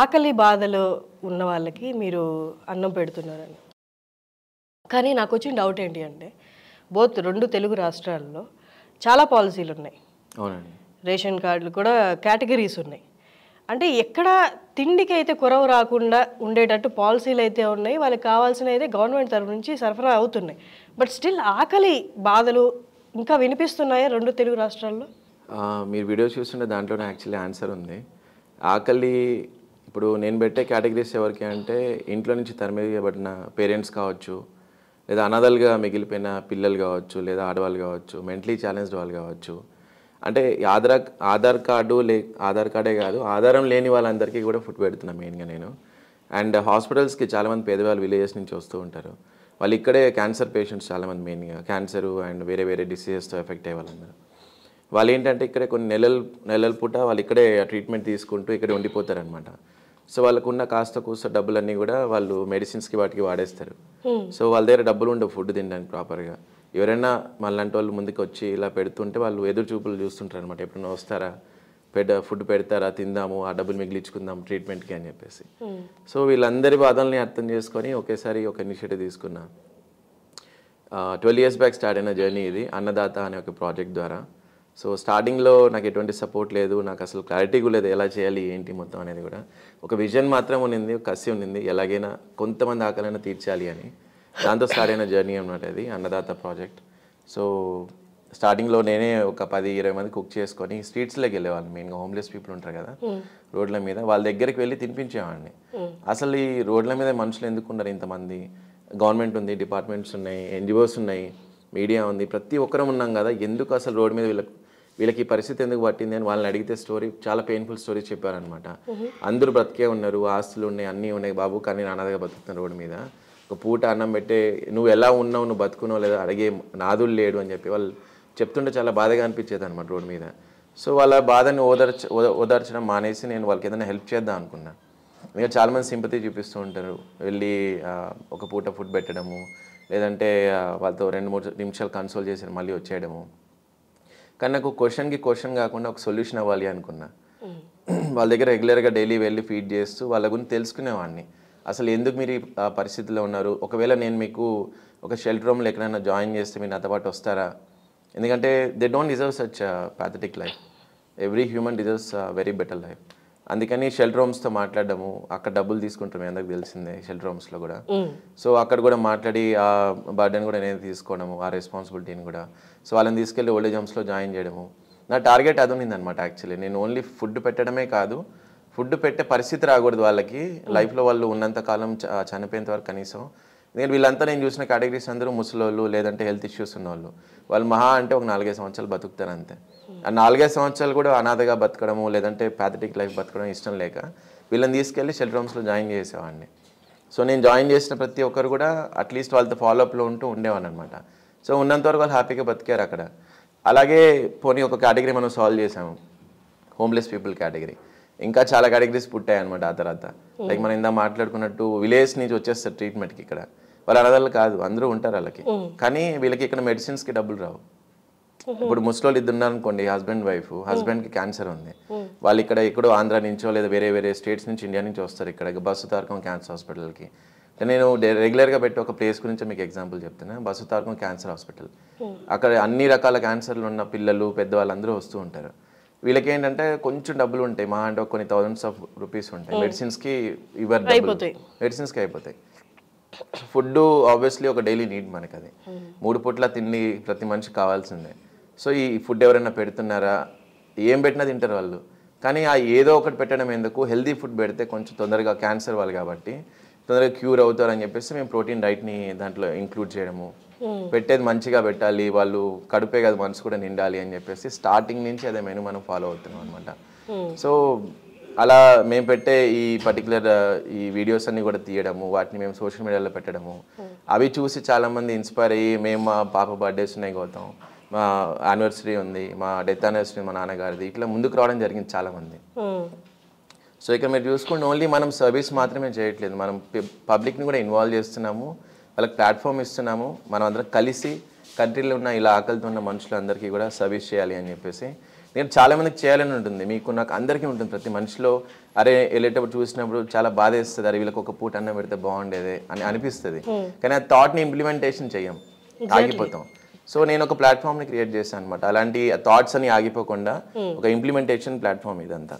ఆకలి బాధలో ఉన్న వాళ్ళకి మీరు అన్నం పెడుతున్నారని కానీ నాకు వచ్చిన డౌట్ ఏంటి అంటే బోత్ రెండు తెలుగు రాష్ట్రాల్లో చాలా పాలసీలు ఉన్నాయి రేషన్ కార్డులు కూడా కేటగిరీస్ ఉన్నాయి అంటే ఎక్కడ తిండికి అయితే కొరవ రాకుండా ఉండేటట్టు పాలసీలు అయితే ఉన్నాయి వాళ్ళకి కావాల్సిన అయితే గవర్నమెంట్ తరఫు నుంచి సరఫరా అవుతున్నాయి బట్ స్టిల్ ఆకలి బాధలు ఇంకా వినిపిస్తున్నాయా రెండు తెలుగు రాష్ట్రాల్లో మీరు వీడియో చూస్తుంటే దాంట్లోనే యాక్చువల్లీ ఆన్సర్ ఉంది ఆకలి ఇప్పుడు నేను పెట్టే కేటగిరీస్ ఎవరికి అంటే ఇంట్లో నుంచి చేయబడిన పేరెంట్స్ కావచ్చు లేదా అనదలుగా మిగిలిపోయిన పిల్లలు కావచ్చు లేదా ఆడవాళ్ళు కావచ్చు మెంటలీ ఛాలెంజ్డ్ వాళ్ళు కావచ్చు అంటే ఆధార్ ఆధార్ కార్డు లే ఆధార్ కార్డే కాదు ఆధారం లేని వాళ్ళందరికీ కూడా ఫుడ్ పెడుతున్నాను మెయిన్గా నేను అండ్ హాస్పిటల్స్కి చాలామంది పేదవాళ్ళు విలేజెస్ నుంచి వస్తూ ఉంటారు వాళ్ళు ఇక్కడే క్యాన్సర్ పేషెంట్స్ చాలామంది మెయిన్గా క్యాన్సర్ అండ్ వేరే వేరే డిసీజెస్తో ఎఫెక్ట్ అయ్యే వాళ్ళందరూ వాళ్ళు ఏంటంటే ఇక్కడే కొన్ని నెలలు నెలల పూట వాళ్ళు ఇక్కడే ట్రీట్మెంట్ తీసుకుంటూ ఇక్కడ ఉండిపోతారనమాట సో వాళ్ళకు ఉన్న కాస్త కూస్త డబ్బులన్నీ కూడా వాళ్ళు మెడిసిన్స్కి వాటికి వాడేస్తారు సో వాళ్ళ దగ్గర డబ్బులు ఉండవు ఫుడ్ తినడానికి ప్రాపర్గా ఎవరైనా మళ్ళంటి వాళ్ళు ముందుకు వచ్చి ఇలా పెడుతుంటే వాళ్ళు ఎదురు చూపులు చూస్తుంటారు అనమాట ఎప్పుడైనా వస్తారా పెడ ఫుడ్ పెడతారా తిందాము ఆ డబ్బులు మిగిలించుకుందాం ట్రీట్మెంట్కి అని చెప్పేసి సో వీళ్ళందరి బాధల్ని అర్థం చేసుకొని ఒకేసారి ఒక ఇనిషియేటివ్ తీసుకున్నా ట్వెల్వ్ ఇయర్స్ బ్యాక్ స్టార్ట్ అయిన జర్నీ ఇది అన్నదాత అనే ఒక ప్రాజెక్ట్ ద్వారా సో స్టార్టింగ్లో నాకు ఎటువంటి సపోర్ట్ లేదు నాకు అసలు క్లారిటీ కూడా లేదు ఎలా చేయాలి ఏంటి మొత్తం అనేది కూడా ఒక విజన్ మాత్రం ఉన్నింది ఒక కసి ఉన్నింది ఎలాగైనా కొంతమంది ఆకలైనా తీర్చాలి అని దాంతో స్టార్ట్ అయిన జర్నీ అనమాట అది అన్నదాత ప్రాజెక్ట్ సో స్టార్టింగ్లో నేనే ఒక పది ఇరవై మంది కుక్ చేసుకొని స్ట్రీట్స్లోకి వెళ్ళేవాళ్ళం మెయిన్గా హోమ్లెస్ పీపుల్ ఉంటారు కదా hmm. రోడ్ల మీద వాళ్ళ దగ్గరికి వెళ్ళి తినిపించేవాడిని hmm. అసలు ఈ రోడ్ల మీద మనుషులు ఎందుకు ఉన్నారు ఇంతమంది గవర్నమెంట్ ఉంది డిపార్ట్మెంట్స్ ఉన్నాయి ఎన్జిఓస్ ఉన్నాయి మీడియా ఉంది ప్రతి ఒక్కరం ఉన్నాం కదా ఎందుకు అసలు రోడ్డు మీద వీళ్ళకి వీళ్ళకి ఈ పరిస్థితి ఎందుకు పట్టింది అని వాళ్ళని అడిగితే స్టోరీ చాలా పెయిన్ఫుల్ స్టోరీ చెప్పారనమాట అందరూ బ్రతికే ఉన్నారు ఆస్తులు ఉన్నాయి అన్నీ ఉన్నాయి బాబు కానీ నాన్నగా బతుకుతున్న రోడ్డు మీద ఒక పూట అన్నం పెట్టే నువ్వు ఎలా ఉన్నావు నువ్వు బతుకున్నావు లేదా అడిగే నాదులు లేడు అని చెప్పి వాళ్ళు చెప్తుంటే చాలా బాధగా అనిపించేది అనమాట రోడ్డు మీద సో వాళ్ళ బాధని ఓదార్చ ఓదార్చడం మానేసి నేను వాళ్ళకి ఏదైనా హెల్ప్ చేద్దాం అనుకున్నా ఇంకా చాలామంది సింపతి చూపిస్తూ ఉంటారు వెళ్ళి ఒక పూట ఫుడ్ పెట్టడము లేదంటే వాళ్ళతో రెండు మూడు నిమిషాలు కన్సోల్ చేసి మళ్ళీ వచ్చేయడము కానీ నాకు క్వశ్చన్కి క్వశ్చన్ కాకుండా ఒక సొల్యూషన్ అవ్వాలి అనుకున్నా వాళ్ళ దగ్గర రెగ్యులర్గా డైలీ వెళ్ళి ఫీడ్ చేస్తూ వాళ్ళ గురించి తెలుసుకునేవాడిని అసలు ఎందుకు మీరు ఆ పరిస్థితిలో ఉన్నారు ఒకవేళ నేను మీకు ఒక షెల్టర్ రూమ్లో ఎక్కడైనా జాయిన్ చేస్తే మీరు నాతో పాటు వస్తారా ఎందుకంటే they don't deserve such pathetic life every human deserves very better life అందుకని షెల్టర్ హోమ్స్తో మాట్లాడము అక్కడ డబ్బులు తీసుకుంటాం అందరికి తెలిసిందే షెల్టర్ హోమ్స్లో కూడా సో అక్కడ కూడా మాట్లాడి ఆ బర్డెన్ కూడా నేను తీసుకోవడము ఆ రెస్పాన్సిబిలిటీని కూడా సో వాళ్ళని తీసుకెళ్ళి ఓల్డ్ హోమ్స్లో జాయిన్ చేయడము నా టార్గెట్ అది ఉన్నిందనమాట యాక్చువల్లీ నేను ఓన్లీ ఫుడ్ పెట్టడమే కాదు ఫుడ్ పెట్టే పరిస్థితి రాకూడదు వాళ్ళకి లైఫ్లో వాళ్ళు ఉన్నంతకాలం చనిపోయేంత వరకు కనీసం నేను వీళ్ళంతా నేను చూసిన కేటగిరీస్ అందరూ ముసలి లేదంటే హెల్త్ ఇష్యూస్ ఉన్నవాళ్ళు వాళ్ళు మహా అంటే ఒక నాలుగైదు సంవత్సరాలు బతుకుతారు అంతే నాలుగైదు సంవత్సరాలు కూడా అనాథగా బతకడము లేదంటే ప్యాథటిక్ లైఫ్ బతకడం ఇష్టం లేక వీళ్ళని తీసుకెళ్ళి షెల్టర్ హోమ్స్లో జాయిన్ చేసేవాడిని సో నేను జాయిన్ చేసిన ప్రతి ఒక్కరు కూడా అట్లీస్ట్ వాళ్ళతో ఫాలోఅప్లో ఉంటూ ఉండేవాడిని అనమాట సో ఉన్నంతవరకు వాళ్ళు హ్యాపీగా బతికారు అక్కడ అలాగే పోనీ ఒక కేటగిరీ మనం సాల్వ్ చేసాము హోమ్లెస్ పీపుల్ కేటగిరీ ఇంకా చాలా కేటగిరీస్ పుట్టాయి అనమాట ఆ తర్వాత లైక్ hmm. మనం ఇందా మాట్లాడుకున్నట్టు విలేజ్ నుంచి వచ్చేస్తారు ట్రీట్మెంట్కి ఇక్కడ వాళ్ళ అనదలు కాదు అందరూ ఉంటారు వాళ్ళకి hmm. కానీ వీళ్ళకి ఇక్కడ మెడిసిన్స్కి డబ్బులు రావు ఇప్పుడు ముసలోళ్ళు ఇద్దరు ఉన్నారనుకోండి హస్బెండ్ వైఫ్ హస్బెండ్కి క్యాన్సర్ ఉంది వాళ్ళు ఇక్కడ ఎక్కడో ఆంధ్ర నుంచో లేదా వేరే వేరే స్టేట్స్ నుంచి ఇండియా నుంచి వస్తారు ఇక్కడ బస్సు తారకం క్యాన్సర్ హాస్పిటల్కి నేను రెగ్యులర్గా పెట్టే ఒక ప్లేస్ గురించి మీకు ఎగ్జాంపుల్ చెప్తున్నా బస్సు తారకం క్యాన్సర్ హాస్పిటల్ అక్కడ అన్ని రకాల క్యాన్సర్లు ఉన్న పిల్లలు పెద్దవాళ్ళు అందరూ వస్తూ ఉంటారు వీళ్ళకి ఏంటంటే కొంచెం డబ్బులు ఉంటాయి మా అంటే కొన్ని థౌజండ్స్ ఆఫ్ రూపీస్ ఉంటాయి మెడిసిన్స్కి ఇవ్వరు మెడిసిన్స్కి అయిపోతాయి ఫుడ్ ఆబ్వియస్లీ ఒక డైలీ నీడ్ మనకు అది మూడు పూట్ల తిండి ప్రతి మనిషి కావాల్సిందే సో ఈ ఫుడ్ ఎవరైనా పెడుతున్నారా ఏం పెట్టినా తింటారు వాళ్ళు కానీ ఆ ఏదో ఒకటి పెట్టడం ఎందుకు హెల్దీ ఫుడ్ పెడితే కొంచెం తొందరగా క్యాన్సర్ వాళ్ళు కాబట్టి తొందరగా క్యూర్ అవుతారని చెప్పేసి మేము ప్రోటీన్ డైట్ని దాంట్లో ఇంక్లూడ్ చేయడము పెట్టేది మంచిగా పెట్టాలి వాళ్ళు కడుపే కదా మనసు కూడా నిండాలి అని చెప్పేసి స్టార్టింగ్ నుంచి అదే మెను మనం ఫాలో అవుతున్నాం అనమాట సో అలా మేము పెట్టే ఈ పర్టికులర్ ఈ వీడియోస్ అన్ని కూడా తీయడము వాటిని మేము సోషల్ మీడియాలో పెట్టడము అవి చూసి చాలామంది ఇన్స్పైర్ అయ్యి మేము మా పాప బర్త్డేస్ ఉన్నాయి పోతాం మా యానివర్సరీ ఉంది మా డెత్ యానివర్సరీ మా నాన్నగారిది ఇట్లా ముందుకు రావడం జరిగింది చాలామంది సో hmm. ఇక్కడ మీరు చూసుకుంటే ఓన్లీ మనం సర్వీస్ మాత్రమే చేయట్లేదు మనం పబ్లిక్ని కూడా ఇన్వాల్వ్ చేస్తున్నాము వాళ్ళకి ప్లాట్ఫామ్ ఇస్తున్నాము మనం అందరం కలిసి కంట్రీలో ఉన్న ఇలా ఆకలితో ఉన్న మనుషులందరికీ కూడా సర్వీస్ చేయాలి అని చెప్పేసి నేను చాలామందికి చేయాలని ఉంటుంది మీకు నాకు అందరికీ ఉంటుంది ప్రతి మనిషిలో అరే వెళ్ళేటప్పుడు చూసినప్పుడు చాలా బాధ వేస్తుంది అరే వీళ్ళకి ఒక పూట అన్నం పెడితే బాగుండేది అని అనిపిస్తుంది hmm. కానీ ఆ థాట్ని ఇంప్లిమెంటేషన్ చేయం ఆగిపోతాం సో నేను ఒక ప్లాట్ఫామ్ ని క్రియేట్ చేశాను అనమాట అలాంటి థాట్స్ అని ఆగిపోకుండా hmm. ఒక ఇంప్లిమెంటేషన్ ప్లాట్ఫామ్ ఇదంతా